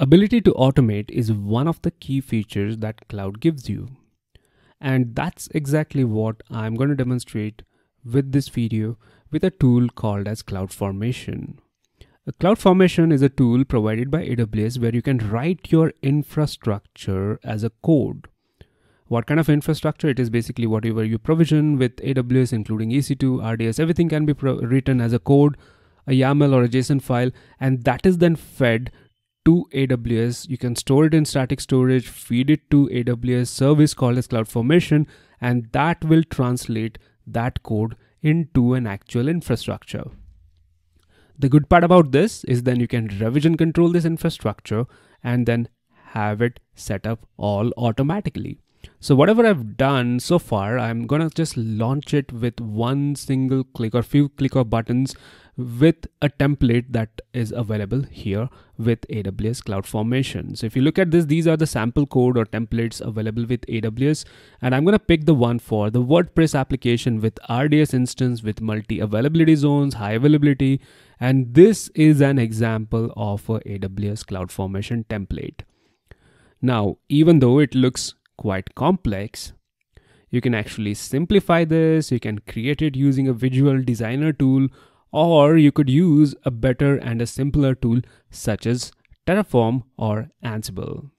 Ability to automate is one of the key features that cloud gives you. And that's exactly what I'm going to demonstrate with this video with a tool called as CloudFormation. CloudFormation is a tool provided by AWS where you can write your infrastructure as a code. What kind of infrastructure? It is basically whatever you provision with AWS, including EC2, RDS, everything can be written as a code, a YAML or a JSON file, and that is then fed to AWS. You can store it in static storage, feed it to AWS service called as CloudFormation, and that will translate that code into an actual infrastructure. The good part about this is then you can revision control this infrastructure and then have it set up all automatically. So whatever I've done so far, I'm gonna just launch it with one single click or few click of buttons with a template that is available here with AWS Cloud Formation. So if you look at this, these are the sample code or templates available with AWS. And I'm gonna pick the one for the WordPress application with RDS instance with multi availability zones, high availability. And this is an example of a AWS Cloud Formation template. Now, even though it looks quite complex, you can actually simplify this. You can create it using a visual designer tool or you could use a better and a simpler tool such as Terraform or Ansible.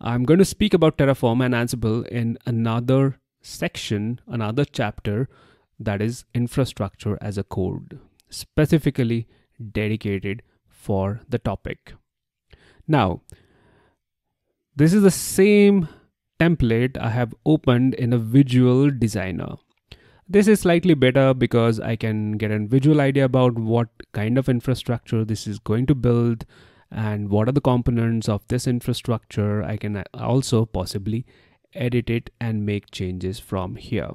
I'm going to speak about Terraform and Ansible in another section, another chapter that is infrastructure as a code, specifically dedicated for the topic. Now, this is the same template I have opened in a visual designer. This is slightly better because I can get a visual idea about what kind of infrastructure this is going to build and what are the components of this infrastructure. I can uh, also possibly edit it and make changes from here.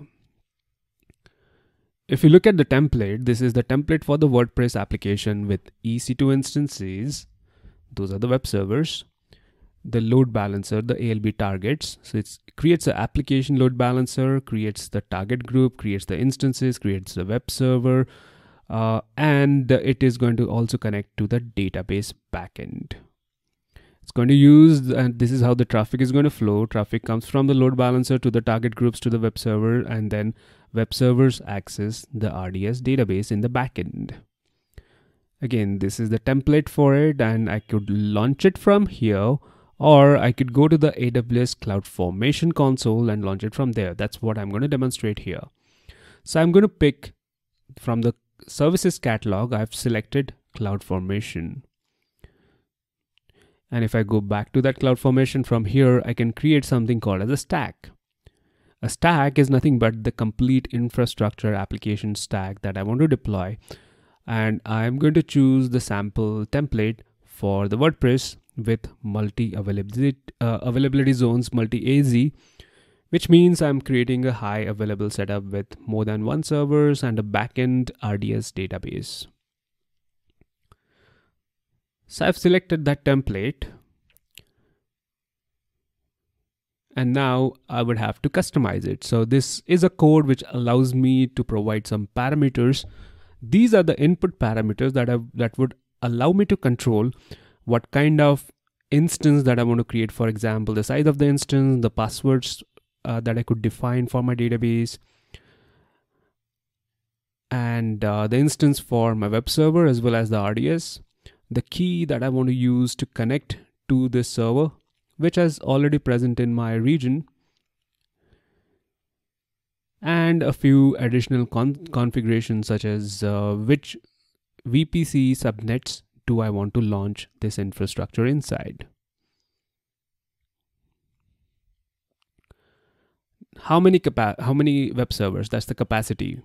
If you look at the template, this is the template for the WordPress application with EC2 instances. Those are the web servers the load balancer, the ALB targets. So it creates the application load balancer, creates the target group, creates the instances, creates the web server, uh, and it is going to also connect to the database backend. It's going to use, and this is how the traffic is going to flow. Traffic comes from the load balancer to the target groups to the web server, and then web servers access the RDS database in the backend. Again, this is the template for it, and I could launch it from here or I could go to the AWS Cloud Formation console and launch it from there. That's what I'm going to demonstrate here. So I'm going to pick from the services catalog, I've selected Cloud Formation. And if I go back to that Cloud Formation from here, I can create something called as a stack. A stack is nothing but the complete infrastructure application stack that I want to deploy. And I'm going to choose the sample template for the WordPress with multi availability, uh, availability zones, multi AZ, which means I'm creating a high available setup with more than one servers and a backend RDS database. So I've selected that template. And now I would have to customize it. So this is a code which allows me to provide some parameters. These are the input parameters that, I, that would allow me to control what kind of instance that I want to create, for example, the size of the instance, the passwords uh, that I could define for my database, and uh, the instance for my web server as well as the RDS, the key that I want to use to connect to this server, which is already present in my region, and a few additional con configurations such as uh, which VPC subnets do I want to launch this infrastructure inside? How many capa- how many web servers? That's the capacity.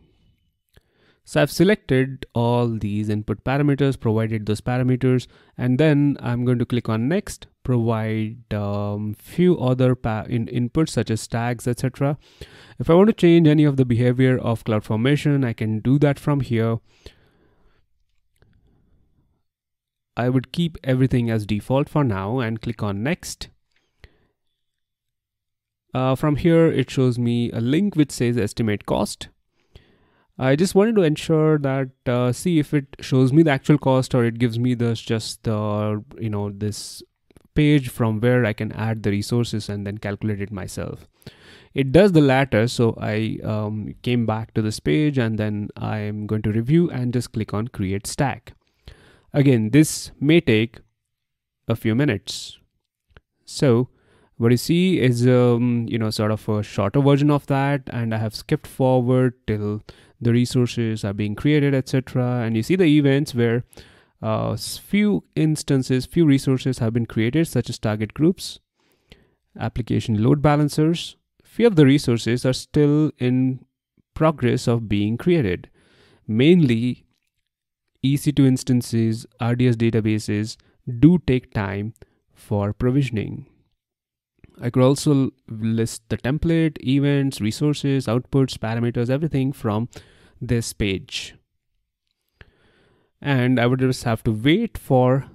So I've selected all these input parameters, provided those parameters, and then I'm going to click on next, provide um, few other in inputs such as tags, etc. If I want to change any of the behavior of CloudFormation, I can do that from here. I would keep everything as default for now and click on next. Uh, from here, it shows me a link which says estimate cost. I just wanted to ensure that uh, see if it shows me the actual cost or it gives me this just uh, you know this page from where I can add the resources and then calculate it myself. It does the latter, so I um, came back to this page and then I'm going to review and just click on create stack. Again, this may take a few minutes. So what you see is, um, you know, sort of a shorter version of that. And I have skipped forward till the resources are being created, etc. And you see the events where uh, few instances, few resources have been created, such as target groups, application load balancers. Few of the resources are still in progress of being created. Mainly, EC2 instances, RDS databases do take time for provisioning. I could also list the template, events, resources, outputs, parameters, everything from this page. And I would just have to wait for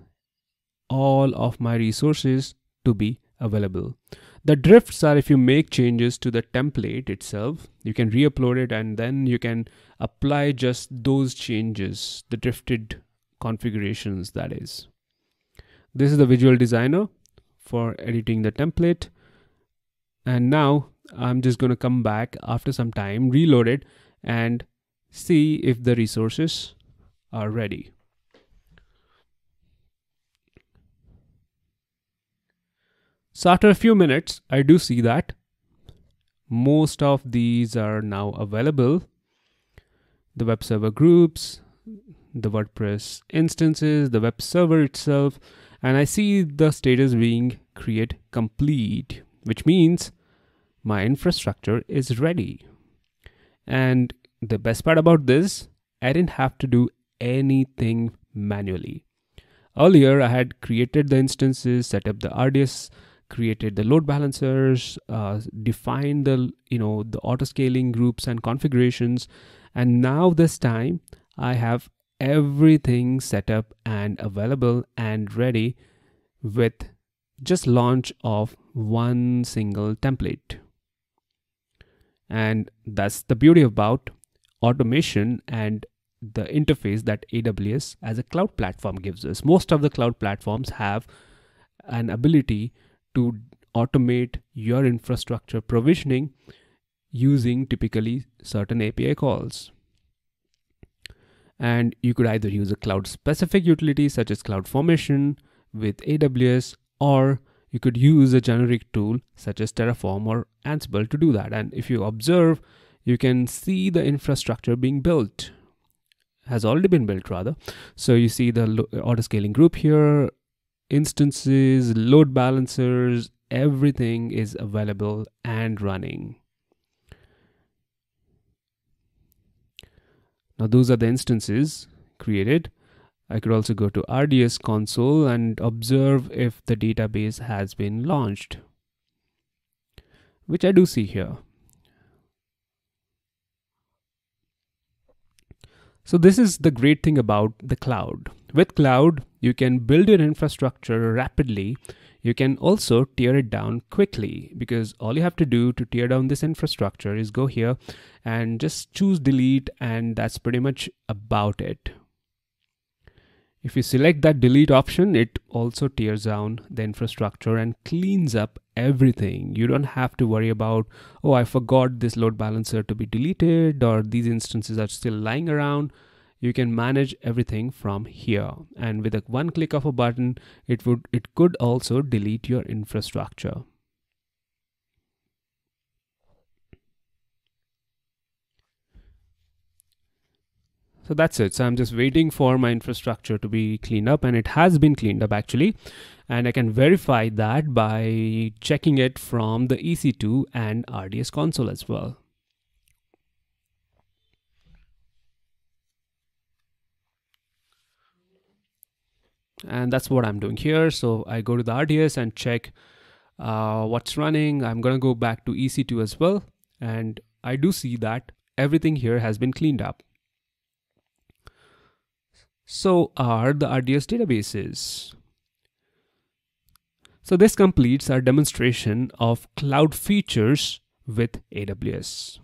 all of my resources to be available. The drifts are if you make changes to the template itself, you can re-upload it and then you can apply just those changes, the drifted configurations that is. This is the visual designer for editing the template. And now I'm just gonna come back after some time, reload it and see if the resources are ready. So after a few minutes, I do see that most of these are now available. The web server groups, the WordPress instances, the web server itself, and I see the status being create complete, which means my infrastructure is ready. And the best part about this, I didn't have to do anything manually. Earlier, I had created the instances, set up the RDS created the load balancers, uh, defined the you know the auto scaling groups and configurations, and now this time I have everything set up and available and ready with just launch of one single template. And that's the beauty about automation and the interface that AWS as a cloud platform gives us. Most of the cloud platforms have an ability to automate your infrastructure provisioning using typically certain API calls. And you could either use a cloud specific utility such as CloudFormation with AWS, or you could use a generic tool such as Terraform or Ansible to do that. And if you observe, you can see the infrastructure being built, has already been built rather. So you see the auto scaling group here, instances, load balancers, everything is available and running. Now those are the instances created. I could also go to RDS console and observe if the database has been launched, which I do see here. So this is the great thing about the cloud. With cloud, you can build your infrastructure rapidly. You can also tear it down quickly because all you have to do to tear down this infrastructure is go here and just choose delete, and that's pretty much about it. If you select that delete option, it also tears down the infrastructure and cleans up everything. You don't have to worry about, oh, I forgot this load balancer to be deleted or these instances are still lying around you can manage everything from here and with a one click of a button it would it could also delete your infrastructure So that's it. So I'm just waiting for my infrastructure to be cleaned up and it has been cleaned up actually. And I can verify that by checking it from the EC2 and RDS console as well. and that's what I'm doing here. So I go to the RDS and check uh, what's running. I'm gonna go back to EC2 as well, and I do see that everything here has been cleaned up. So are the RDS databases. So this completes our demonstration of cloud features with AWS.